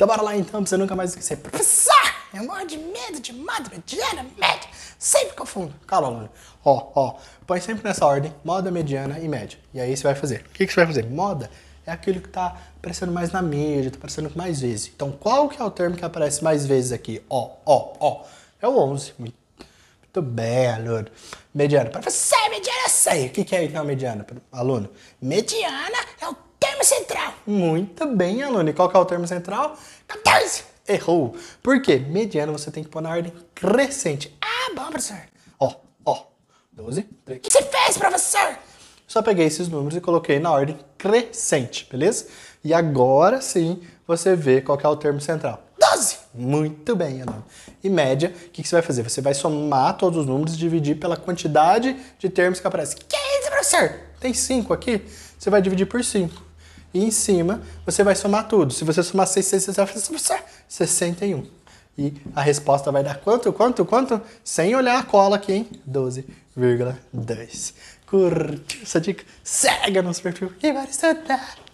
Então bora lá então, pra você nunca mais esquecer. Professor, eu morro de medo de moda mediana, média. Sempre confundo. Calma, aluno. Ó, ó, põe sempre nessa ordem, moda, mediana e média. E aí você vai fazer. O que, que você vai fazer? Moda é aquilo que tá aparecendo mais na mídia, tá aparecendo mais vezes. Então qual que é o termo que aparece mais vezes aqui? Ó, ó, ó. É o 11. Muito bem, aluno. Mediana. Professor, mediana é O que, que é então mediana, aluno? Mediana é o muito bem, Aluni. Qual que é o termo central? 14! Errou. Por quê? Mediano você tem que pôr na ordem crescente. Ah, bom, professor. Ó, ó. 12, 13. O que você fez, professor? Só peguei esses números e coloquei na ordem crescente, beleza? E agora sim você vê qual que é o termo central. 12! Muito bem, Aluni. E média, o que, que você vai fazer? Você vai somar todos os números e dividir pela quantidade de termos que aparecem. 15, professor! Tem 5 aqui? Você vai dividir por 5 e em cima você vai somar tudo. Se você somar 6, 6, 6, 6 61. E a resposta vai dar quanto, quanto, quanto? Sem olhar a cola aqui, hein? 12,2. Curtiu essa dica? Cega nosso perfil e vai estudar.